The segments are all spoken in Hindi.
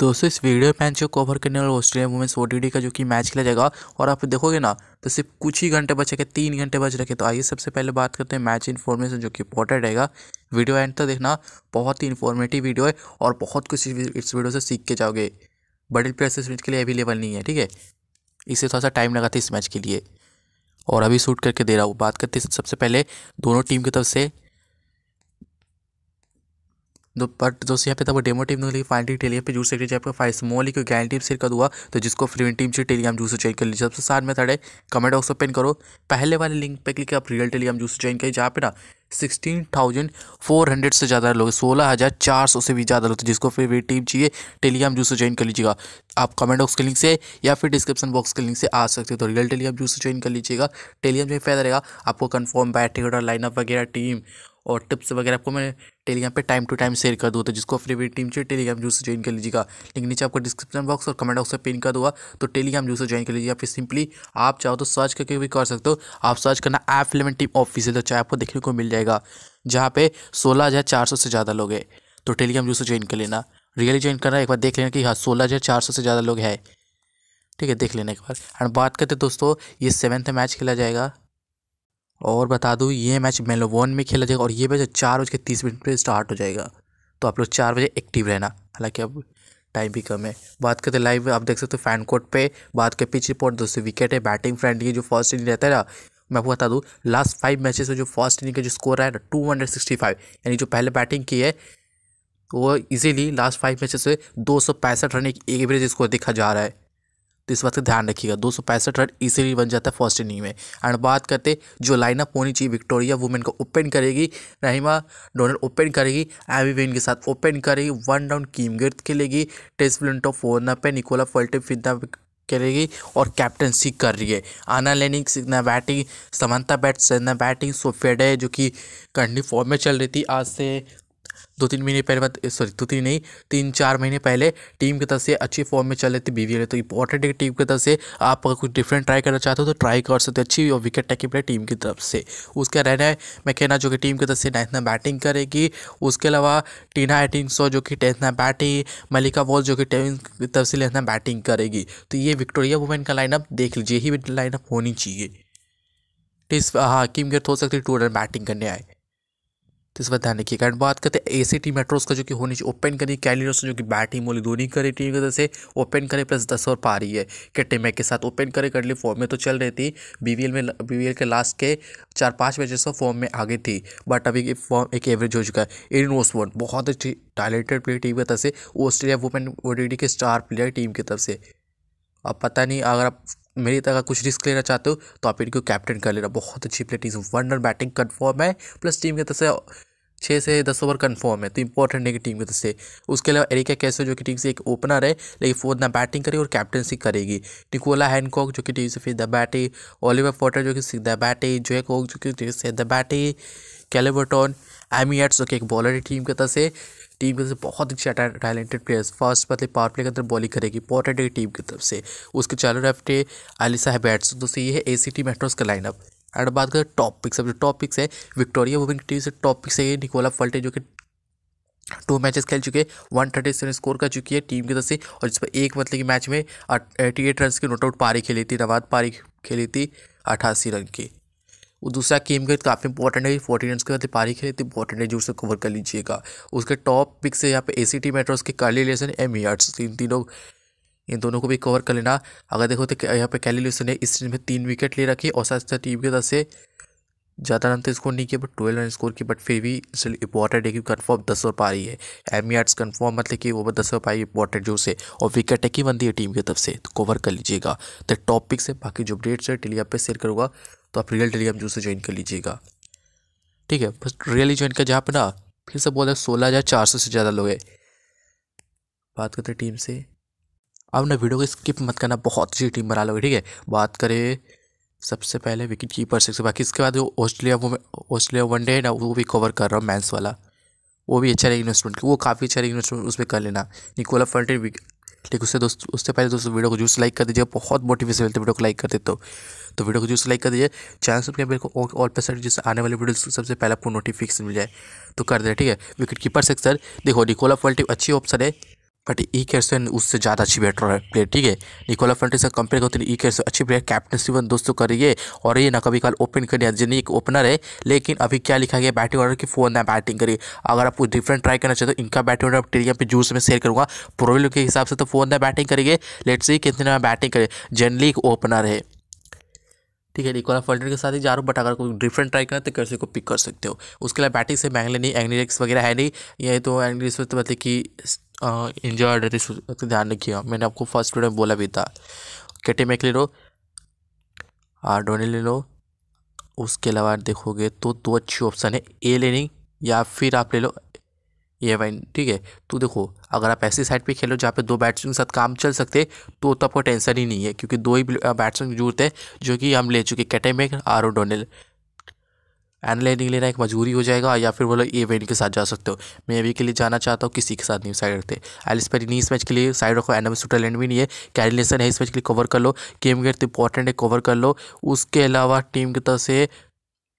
दोस्तों इस वीडियो मैच को कवर करने वाला ऑस्ट्रेलिया वुमेंस ओ का जो कि मैच खेला जाएगा और आप देखोगे ना तो सिर्फ कुछ ही घंटे बचे के तीन घंटे बच रखे तो आइए सबसे पहले बात करते हैं मैच इन्फॉर्मेशन जो कि इंपॉर्टेंट रहेगा वीडियो एंड तक देखना बहुत ही इन्फॉर्मेटिव वीडियो है और बहुत कुछ इस वीडियो से सीख के जाओगे बड़े प्लेयर इस मैच के लिए अवेलेबल नहीं है ठीक है इसे थोड़ा सा टाइम लगा था इस मैच के लिए और अभी शूट करके दे रहा हूँ बात करते सबसे पहले दोनों टीम की तरफ से दो तो बट दोस्तों यहाँ पे था तो वो डेमो टीम ने फाइनल टीम टेलीग्राम पे जूस चेक लीजिए पे फाइव स्मॉल की गारंटी टीम शेयर कर हुआ तो जिसको फ्री टीम से टेलीग्राम जूस चेक कर लीजिए सबसे साथ मेथड है कमेंट बॉक्स ओपन करो पहले वाले लिंक पे क्लिक आप रियल टेलीग्राम जूस चेक करिए जहाँ पे ना सिक्सटीन थाउजेंड फोर हंड्रेड से ज़्यादा लोग सोलह हज़ार चार सौ से भी ज़्यादा लोग तो जिसको फिर वे टीम चाहिए टेलीग्राम जूस से ज्वाइन कर लीजिएगा आप कमेंट बॉक्स के लिंक से या फिर डिस्क्रिप्शन बॉक्स के लिंक से आ सकते हो तो रियल टेलीग्राम जूस से ज्वाइन कर लीजिएगा टेलीग्राम में फायदा रहेगा आपको कन्फर्म बैठेगा लाइनअप वगैरह टीम और टिप्स वगैरह आपको मैं टेलीग्राम पे टाइम टू टाइम शेयर कर दूँ तो जिसको फ्री वे टीम चाहिए टेलीग्राम जूस से ज्वाइन कर लीजिएगा लेकिन नीचे आपको डिस्क्रिप्शन बॉक्स और कमेंट बॉक्स में पिन कर दूँगा तो टेलीग्राम जूस से ज्वाइन कर लीजिए फिर सिंपली आप चाहो तो सर्च करके भी कर सकते हो आप सर्च करना ऐप इलेवन टीम ऑफिसियल तो चाहे आपको देखने को मिल जाएगा जहाँ पे सोलह हज़ार चार सौ से ज़्यादा लोग हैं तो टेलीग्राम जूस से ज्वाइन कर लेना रियली ज्वाइन करना एक बार देख लेना कि हाँ सोलह हज़ार चार सौ से ज़्यादा लोग हैं ठीक है देख लेना एक बार एंड बात करते दोस्तों ये सेवन्थ मैच खेला जाएगा और बता दूँ ये मैच मेलोवोन में खेला जाएगा और ये मैच चार बज के तीस मिनट पर स्टार्ट हो जाएगा तो आप लोग चार बजे एक्टिव रहना हालांकि अब टाइम भी कम है बात करते लाइव आप देख सकते हो फैन कोर्ट पे बात के पिच रिपोर्ट दोस्तों विकेट है बैटिंग फ्रेंड ये जो फर्स्ट इनिंग रहता है ना मैं आपको बता दूँ लास्ट फाइव मैचेस में जो फर्स्ट इनिंग का जो स्कोर है ना टू हंड्रेड सिक्सटी फाइव यानी जो पहले बैटिंग की है वो इजीली लास्ट फाइव मैचेस में दो सौ पैंसठ रन एक एवरेज स्कोर देखा जा रहा है तो इस बात का ध्यान रखिएगा दो सौ पैंसठ रन इसीलिए बन जाता है फर्स्ट इनिंग में एंड बात करते जो लाइनअप होनी चाहिए विक्टोरिया वुमेन को ओपन करेगी रहीमा डोनर ओपन करेगी एवी वेन के साथ ओपन करेगी वन डाउन कीम गिर्द खेलेगी टेस्ट प्लेंट ऑफ फोरना पे निकोला फल्टे फिदा करेगी और कैप्टनसी कर रही है आना लेनिंग इतना बैटिंग समानता बैट इतना बैटिंग सोफेडे जो कि कंडी फॉर्म में चल रही थी आज से दो तीन महीने पहले बाद सॉरी दो तीन नहीं तीन चार महीने पहले टीम की तरफ से अच्छी फॉर्म में चल रही थी बीवीएल तो इंपॉर्टेंट है टीम की तरफ से आप अगर कुछ डिफरेंट ट्राई करना चाहते हो तो ट्राई कर सकते हो अच्छी और विकेट टैके प्लेयर टीम की तरफ से उसका रहना है मैं कहना जो कि टीम की तरफ से नाइन्थ नाइन बैटिंग करेगी उसके अलावा टीना एटिंगसो जो कि टेंथ नाइन बैटिंग मलिका वॉल जो कि टेन की तरफ से लेंथ नाइन बैटिंग करेगी तो ये विक्टोरिया वुमेन का लाइनअप देख लीजिए यही लाइनअप होनी चाहिए हाँ किम गिर हो सकती है टू रन बैटिंग करने आए तो इस बात ध्यान रखिएगा एंड बात करते हैं ए टी मेट्रोस का जो कि होनी चाहिए ओपन करी कैलियर्स जो कि बैटिंग बोली धोनी करी टीम की तरह से ओपन करें प्लस दस और पा रही है कट्टे मैच के साथ ओपन कर ली फॉर्म में तो चल रही थी बीवीएल में बीवीएल के लास्ट के चार पाँच मैचेस फॉर्म में आ गई थी बट अभी फॉर्म एक एवरेज हो चुका है इन ओसबोर्न बहुत अच्छी टैलेंटेड प्लेयर टीम की तरफ से ऑस्ट्रेलिया वुमेन ओ के स्टार प्लेयर टीम की तरफ से अब पता नहीं अगर आप मेरी तरह कुछ रिस्क लेना चाहते हो तो आप इनको कैप्टन कर लेना बहुत अच्छी प्लेट इस वनडर बैटिंग कन्फर्म है प्लस टीम की तरफ से छः से दस ओवर कन्फर्म है तो इंपॉर्टेंट है कि टीम की तरफ से उसके अलावा एरिका कैसे जो कि टीम से एक ओपनर है लेकिन वो ना बैटिंग करेगी और कैप्टनसी करेगी निकोला हैनकॉक जो कि टीम से फिर द बैटे ऑलिवर फोटर जो कि सिर्फ द बैटी जोए कॉक जो कि टीम से द बैटी एमी एट्स जो कि एक बॉलर है टीम की तरफ से टीम की तरफ से बहुत अच्छे टैलेंटेड प्लेयर्स फर्स्ट मतलब पावर प्ले के अंदर बॉलिंग करेगी इंपॉर्टेंट है टीम की तरफ से उसके चारों लेफ्ट है आलिसा है बैट्स दोस्तों ये है ए सी टी मेट्रोस का लाइनअप एंड बात करें टॉप पिक्स अब जो टॉप पिक्स है विक्टोरिया वुमेन टीम से टॉप पिक्स है निकोला फल्टे जो कि टू मैचेस खेल चुके हैं वन थर्टी सेवन स्कोर कर चुकी है टीम की तरफ से और जिस पर एक मतलब कि मैच में एटी एट रन की नोट आउट पारी खेली थी नवाद पारी खेली थी अठासी रन की वो दूसरा गेम का काफ़ी इंपॉर्टेंट है फोर्टी रन के बाद पारी खेले तो इंपॉर्टेंट है जो उसे कवर कर लीजिएगा उसके टॉप पिक से यहाँ पे ए सी टी मेट्रोस के कैली लेसन एम यार्ड्स इन तीनों इन दोनों को भी कवर कर लेना अगर देखो तो यहाँ पे कैली लेसन ने इस टीम में तीन विकेट ले रखी और साथ साथ टीम की तरफ से ज़्यादा रन तो स्कोर नहीं किया बट ट्वेल्व रन स्कोर किया बट फिर भी इसलिए इंपॉर्टेंट है कि कन्फर्म दस ओवर पा रही है एम यार्ड्स कन्फर्म मतलब कि ओवर दस ओवर पाई इंपॉर्टेंट जो से और विकेट है ही बनती है टीम की तरफ से तो कवर कर लीजिएगा तो टॉपिक से बाकी जो अपडेट्स है टेलीग्राम पर शेयर करूँगा तो आप रियल टेलीग्राम जो से ज्वाइन कर लीजिएगा ठीक है बस रियली ज्वाइन कर जहाँ पर ना फिर से बोला सोलह हज़ार चार सौ से ज़्यादा लोग है बात करते टीम से अब ना वीडियो को स्किप मत करना बहुत अच्छी टीम बना लोगे ठीक है बात करें सबसे पहले विकेट कीपर सिक्स बाकी इसके बाद जो ऑस्ट्रेलिया वो ऑस्ट्रेलिया वनडे है ना वो भी कवर कर रहा हूँ मैंस वाला वो भी अच्छा रहेगा इन्वेस्टमेंट वो काफ़ी अच्छा रहेगा इन्वेस्टमेंट उसमें कर लेना निकोला फंटे ठीक उससे दोस्त उससे पहले दोस्तों वीडियो को जूस लाइक कर दीजिए बहुत मोटिवेशन मिलते वीडियो को लाइक कर देते हो तो।, तो वीडियो को जूस लाइक कर दीजिए चांस सब मेरे को पे सर जिससे आने वाले वीडियो सबसे पहले आपको नोटिफिकेशन मिल जाए तो कर दे ठीक है विकेट कीपर सिक्सर देखो निकोला फल्टी अच्छी ऑप्शन है बट ई से उससे ज़्यादा अच्छी बैटर है प्लेयर ठीक है निकोला फ्रंटे से कंपेयर करते हैं ई से अच्छी प्लेयर कैप्टनसी वन दोस्तों करिए और ये ना कभी कल ओपन करिए जिन्हें एक ओपनर है लेकिन अभी क्या लिखा गया बैटिंग ऑर्डर की फोन ना बैटिंग करिए अगर आप कुछ डिफरेंट ट्राई करना चाहते हो इनका बैटिंग ऑर्डर टेलीग्राम पर जूस में शेयर करूँगा प्रोवेल के हिसाब से तो फोन ना बैटिंग करिए लेट से कितने ना बैटिंग करिए जनरली एक ओपनर है ठीक है निकोला फल्टर के साथ ही जा रहा हूँ बट अगर कोई डिफरेंट ट्राई करना तो कैसे को पिक कर सकते हो उसके लिए बैटिंग से मैंगले नहीं एंग्रीडेक्स वगैरह है नहीं ये तो तो मतलब कि इंजॉय ऑर्डर ध्यान रखिए मैंने आपको फर्स्ट वीडियो में बोला भी था कैटेमेक ले लो आर्डोने ले लो उसके अलावा देखोगे तो दो अच्छी ऑप्शन है ए लेनिंग या फिर आप ले लो ये वाइन ठीक है तो देखो अगर आप ऐसी साइड पे खेलो जहाँ पे दो बैट्समैन के साथ काम चल सकते तो तो आपको टेंशन ही नहीं है क्योंकि दो ही बैट्समैन की जरूरत है जो कि हम ले चुके कैटेमेक आर ओ डोनेल एन लाइनिंग लेना एक मजबूरी हो जाएगा या फिर बोलो एवेंट के साथ जा सकते हो मैं अभी के लिए जाना चाहता हूँ किसी के साथ नहीं साइड रखते एलिस पर इस मैच के लिए साइड रखो एंड स्विटरलैंड भी नहीं है कैरी है इस मैच के लिए कवर कर लो गेम गेट तो इंपॉर्टेंट है कवर कर लो उसके अलावा टीम की तरफ से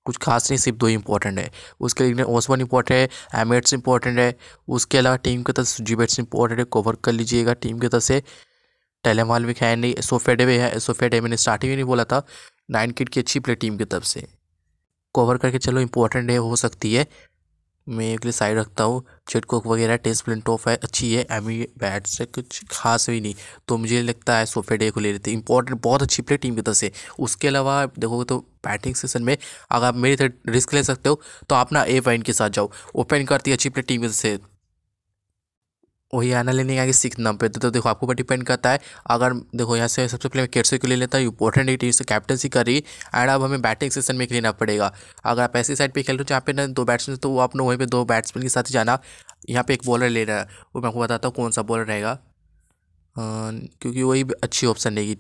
कुछ खास नहीं सिर्फ दो ही इंपॉर्टेंट है उसके लिए ओसमन इंपॉर्टेंट है एमेट्स इंपॉर्टेंट है उसके अलावा टीम की तरफ से जीबेट्स इंपॉर्टेंट है कवर कर लीजिएगा टीम की तरफ से टेलेमाल भी है नहीं सोफेडे भी है सोफेडे मैंने स्टार्टिंग में नहीं बोला था नाइन किट की अच्छी प्ले टीम की तरफ से कवर करके चलो इंपॉर्टेंट है हो सकती है मैं एक साइड रखता हूँ चिटकोक वगैरह टेस्ट प्रिंट ऑफ है अच्छी है ई बैट से कुछ खास भी नहीं तो मुझे लगता है सोफे डे को ले लेते इंपॉर्टेंट बहुत अच्छी प्ले टीम की तरफ से उसके अलावा देखोगे तो बैटिंग सेशन में अगर आप मेरी तरह रिस्क ले सकते हो तो आप ना ए वाइन के साथ जाओ ओपन करती है अच्छी प्ले टीम की तरफ से वही आना लेने आगे सिक्स नंबर पे तो, तो देखो आपको ऊपर डिपेंड करता है अगर देखो यहाँ से सबसे पहले मैं केटसो को ले लेता हूँ इंपॉर्टेंट है टीम से कैप्टनसी कर रही एंड अब हमें बैटिंग सेशन में खेलना पड़ेगा अगर आप ऐसी साइड पे खेल रहे हो जहाँ पे ना दो बैट्समैन तो आपने वहीं पर दो बैट्समैन के साथ जाना यहाँ पर एक बॉलर ले रहा है वो मैं आपको बताता हूँ कौन सा बॉलर रहेगा क्योंकि वही अच्छी ऑप्शन रहेगी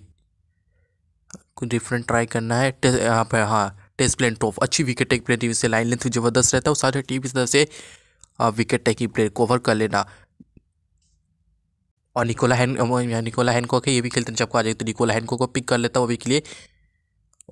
कुछ डिफरेंट ट्राई करना है यहाँ पर हाँ टेस्ट प्लेन टॉप अच्छी विकेट टेक प्लेयर टीम से लाइन लेंथ जबरदस्त रहता है और सारे टीम इस तरह से विकेट टेकिंग प्लेयर कवर कर लेना और निकोला हैन निकोला हैनकॉक है ये भी खेलते हैं जब तो को आ जाए तो निकोला हैनकॉक को पिक कर लेता हूँ अभी के लिए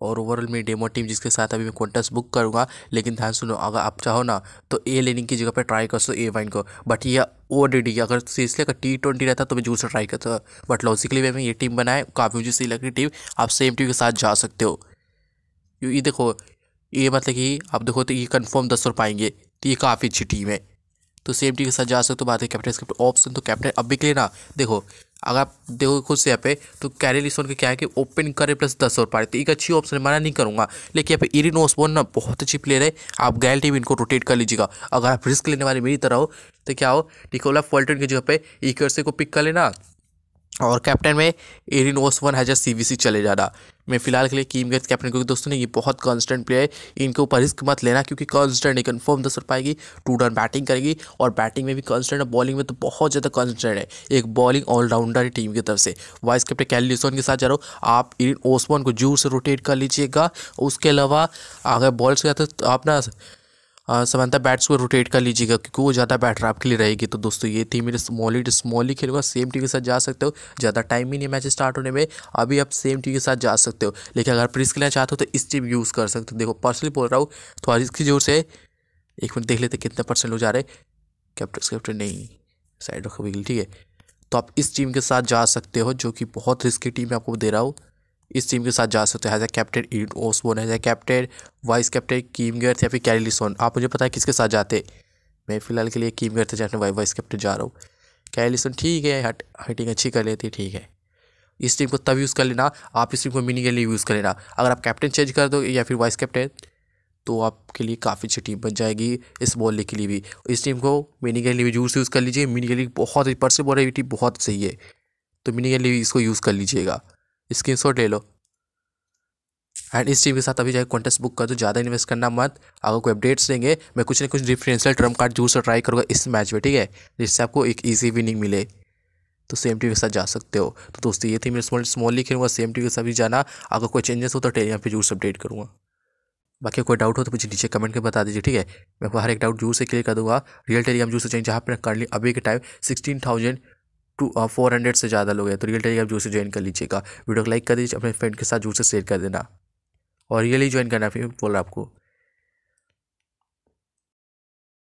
और ओवरऑल मेरी डेमो टीम जिसके साथ अभी मैं कॉन्टेस बुक करूँगा लेकिन ध्यान सुनो अगर आप चाहो ना तो ए लेनिंग की जगह पर ट्राई कर सो ए वाइन को बट यह ओ डी अगर सीरीसली अगर टी ट्वेंटी रहता तो मैं जरूर से ट्राई करता बट लॉजिकली वे में ये टीम बनाए काफ़ी मुझे सही लग रही टीम आप सेम टीम के साथ जा सकते हो ये देखो ये मतलब कि आप देखो तो ये कन्फर्म दस और पाएंगे तो ये काफ़ी अच्छी टीम है तो सेम टी के साथ जा सकते हो तो बात है कैप्टन स्क्रिप्ट ऑप्शन तो कैप्टन अब के लिए ना देखो अगर आप देखो खुद से यहाँ पे तो कैरी लिस्ट का क्या है कि ओपन करे प्लस दस और पारे तो एक अच्छी ऑप्शन है मना नहीं करूँगा लेकिन यहाँ पे इरिन ओसबोन ना बहुत अच्छी प्लेयर है आप गैल टीम इनको रोटेट कर लीजिएगा अगर आप रिस्क लेने वाले मेरी तरह हो तो क्या हो निकोला फॉल्टन की जगह पे से को पिक कर लेना और कैप्टन में एरिन ओसवन हैजा सी चले जाना मैं फिलहाल के लिए कीम गेंद कैप्टन क्योंकि दोस्तों ने ये बहुत कॉन्स्टेंट प्लेयर है इनके ऊपर रिस्क मत लेना क्योंकि कॉन्स्टेंट है कन्फर्म दस पाएगी टू डाउन बैटिंग करेगी और बैटिंग में भी कॉन्स्टेंट है बॉलिंग में तो बहुत ज़्यादा कॉन्स्टेंट है एक बॉलिंग ऑलराउंडर है टीम की तरफ से वाइस कैप्टन कैलिसन के साथ जा रहा हूँ आप इन ओसमन को जूर से रोटेट कर लीजिएगा उसके अलावा अगर बॉल्स के जाते तो आप ना समानता बैट्स को रोटेट कर लीजिएगा क्योंकि वो ज़्यादा बैटर आपके लिए रहेगी तो दोस्तों ये थी मेरी स्मॉल ही स्मॉल ही खेलूँगा सेम टीम के साथ जा सकते हो ज़्यादा टाइम ही नहीं मैच स्टार्ट होने में अभी आप सेम टीम के साथ जा सकते हो लेकिन अगर प्रिस खेलना चाहते हो तो इस टीम यूज़ कर सकते हो देखो पर्सनली बोल रहा हूँ थोड़ा तो इसकी जोर से एक मिनट देख लेते कितने परसेंट हो जा रहे कैप्टन कैप्टन नहीं साइड रखो बिल्कुल ठीक है तो आप इस टीम के साथ जा सकते हो जो कि बहुत रिस्की टीम मैं आपको दे रहा हूँ इस टीम के साथ जा सकते हो एज ए कैप्टन इन Osborne as a captain vice captain Kim Garth या फिर कैलिसोन आप मुझे पता है किसके साथ जाते मैं फिलहाल के लिए कीम गर्थ जाने वाई वाइस कैप्टन जा रहा हूँ कैलिसन ठीक है हट हटिंग अच्छी कर लेती ठीक है इस टीम को तब यूज़ कर लेना आप इस टीम को मिनी के लिए यूज़ कर लेना अगर आप कैप्टन चेंज कर दो या फिर वाइस कैप्टन तो आपके लिए काफ़ी अच्छी टीम बन जाएगी इस बॉलने के लिए भी इस टीम को मिनी के लिए भी यूज़ यूज़ कर लीजिए मिनी के लिए बहुत पर्सन बॉल टीम बहुत सही है तो मिनी के लिए इसको यूज़ कर लीजिएगा शॉट ले लो एंड इस चीज़ के साथ अभी जाए कॉन्टेस्ट बुक कर दो ज़्यादा इन्वेस्ट करना मत अगर कोई अपडेट्स देंगे मैं कुछ ना कुछ डिफरेंशियल ट्रम कार्ड जरूर से ट्राई करूँगा इस मैच में ठीक है जिससे आपको एक ईजी विनिंग मिले तो सेम टीम के साथ जा सकते हो तो दोस्तों ये थी मेरे स्मॉल स्मॉल ही खेलूँगा सेम टीम के साथ भी जाना अगर कोई चेंजेस हो तो टेलीग्राम पर जरूर से अपडेट करूँगा बाकी कोई डाउट हो तो मुझे नीचे कमेंट करके बता दीजिए ठीक है मैं हर एक डाउट जरूर से क्लियर कर दूँगा रियल टेलीग्राम जरूर से चाहिए जहाँ पर कर ली अभी के time sixteen thousand two four hundred से ज़्यादा लोग हैं तो रियल टेलीग्राम जरूर से ज्वाइन कर लीजिएगा वीडियो को लाइक कर दीजिए अपने फ्रेंड के साथ जरूर से शेयर कर देना और रियली ज्वाइन करना फिर बोल रहा आपको